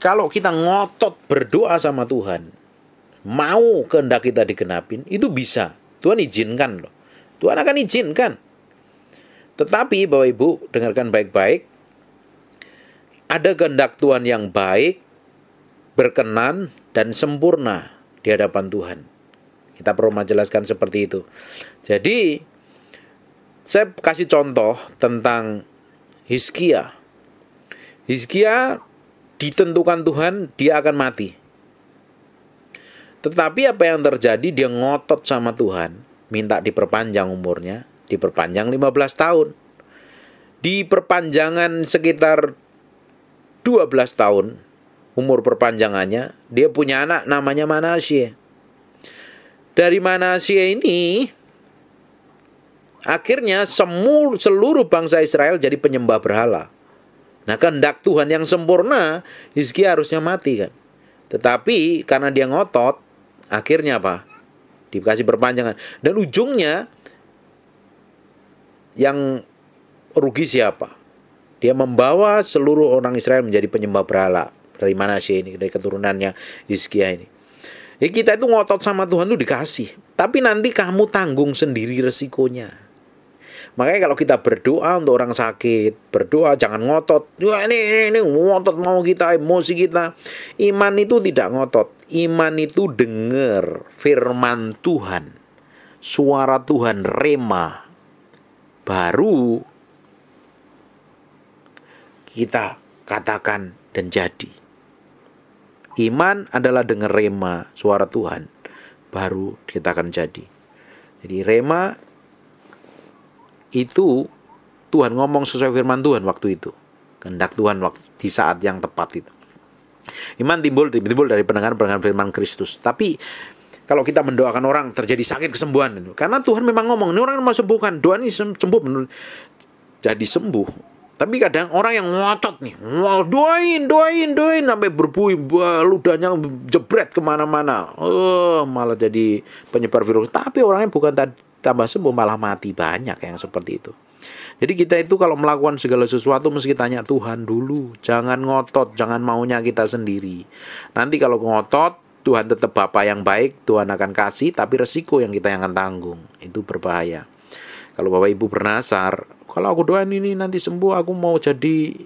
Kalau kita ngotot berdoa sama Tuhan, mau kehendak kita digenapin, itu bisa. Tuhan izinkan loh. Tuhan akan izinkan. Tetapi Bapak Ibu, dengarkan baik-baik. Ada kehendak Tuhan yang baik, berkenan, dan sempurna di hadapan Tuhan. Kita perlu menjelaskan seperti itu. Jadi, saya kasih contoh tentang Hizkia. Hizkia ditentukan Tuhan, dia akan mati. Tetapi apa yang terjadi dia ngotot sama Tuhan, minta diperpanjang umurnya, diperpanjang 15 tahun. Di perpanjangan sekitar 12 tahun umur perpanjangannya, dia punya anak namanya Manasye. Dari Manasye ini akhirnya semur, seluruh bangsa Israel jadi penyembah berhala. Nah kehendak Tuhan yang sempurna Hizki harusnya mati kan. Tetapi karena dia ngotot akhirnya apa? Dikasih perpanjangan. Dan ujungnya yang rugi siapa? Dia membawa seluruh orang Israel menjadi penyembah berhala. Dari mana sih ini? Dari keturunannya Hizkia ini. Ya kita itu ngotot sama Tuhan itu dikasih. Tapi nanti kamu tanggung sendiri resikonya. Makanya kalau kita berdoa untuk orang sakit, berdoa jangan ngotot. Wah ini, ini, ini ngotot mau kita, emosi kita. Iman itu tidak ngotot. Iman itu dengar firman Tuhan. Suara Tuhan rema. Baru kita katakan dan jadi. Iman adalah dengar rema suara Tuhan. Baru kita akan jadi. Jadi rema itu Tuhan ngomong sesuai firman Tuhan waktu itu. Kehendak Tuhan waktu di saat yang tepat itu. Iman timbul timbul dari pendengaran pendengaran firman Kristus. Tapi kalau kita mendoakan orang terjadi sakit kesembuhan karena Tuhan memang ngomong ini orang mau sembuhkan doa ini sembuh menurut jadi sembuh tapi kadang orang yang ngotot nih, mau doain, doain, doain sampai berbuih, ludahnya jebret kemana-mana. Oh, malah jadi penyebar virus. Tapi orangnya bukan tadi tambah sembuh malah mati banyak yang seperti itu. Jadi kita itu kalau melakukan segala sesuatu mesti tanya Tuhan dulu, jangan ngotot, jangan maunya kita sendiri. Nanti kalau ngotot, Tuhan tetap Bapak yang baik, Tuhan akan kasih, tapi resiko yang kita yang akan tanggung itu berbahaya. Kalau Bapak Ibu bernasar, kalau aku doain ini nanti sembuh, aku mau jadi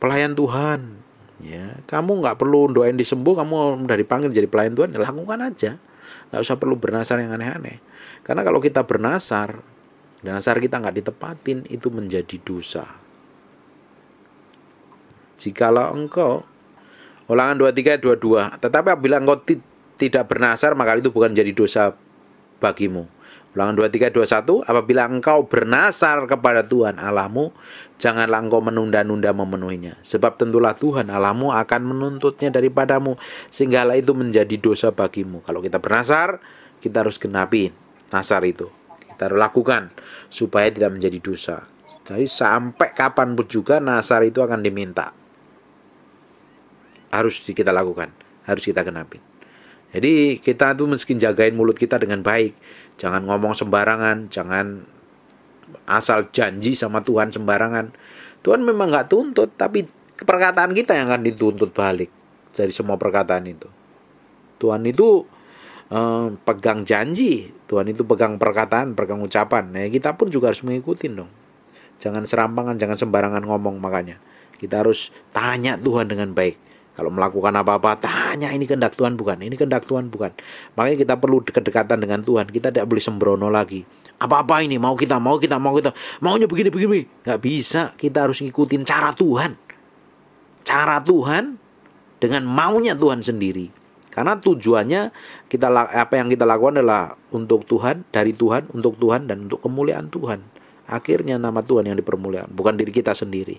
pelayan Tuhan. Ya, kamu nggak perlu doain disembuh, kamu udah dipanggil jadi pelayan Tuhan, ya lakukan aja nggak usah perlu bernasar yang aneh-aneh karena kalau kita bernasar dan nasar kita nggak ditepatin itu menjadi dosa jikalau engkau ulangan 23 22 tetapi apabila engkau tidak bernasar maka itu bukan jadi dosa bagimu Ulangan 2321 apabila engkau bernasar kepada Tuhan Allahmu janganlah engkau menunda-nunda memenuhinya sebab tentulah Tuhan Allahmu akan menuntutnya daripadamu sehingga hal itu menjadi dosa bagimu. Kalau kita bernasar kita harus genapi nasar itu. Kita harus lakukan supaya tidak menjadi dosa. Jadi sampai kapanpun juga nasar itu akan diminta. Harus kita lakukan, harus kita genapi. Jadi kita tuh meskin jagain mulut kita dengan baik, jangan ngomong sembarangan, jangan asal janji sama Tuhan sembarangan. Tuhan memang nggak tuntut, tapi perkataan kita yang akan dituntut balik dari semua perkataan itu. Tuhan itu eh, pegang janji, Tuhan itu pegang perkataan, pegang ucapan. Nah, kita pun juga harus mengikuti dong. Jangan serampangan, jangan sembarangan ngomong makanya. Kita harus tanya Tuhan dengan baik. Kalau melakukan apa-apa, tanya ini kehendak Tuhan bukan, ini kehendak Tuhan bukan. Makanya kita perlu kedekatan dengan Tuhan. Kita tidak boleh sembrono lagi. Apa-apa ini mau kita, mau kita, mau kita, maunya begini begini, nggak bisa. Kita harus ngikutin cara Tuhan, cara Tuhan dengan maunya Tuhan sendiri. Karena tujuannya kita apa yang kita lakukan adalah untuk Tuhan, dari Tuhan, untuk Tuhan dan untuk kemuliaan Tuhan. Akhirnya nama Tuhan yang dipermuliakan, bukan diri kita sendiri.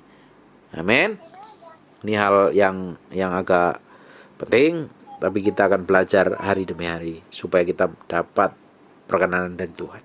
Amin. Ini hal yang yang agak penting, tapi kita akan belajar hari demi hari supaya kita dapat perkenalan dari Tuhan.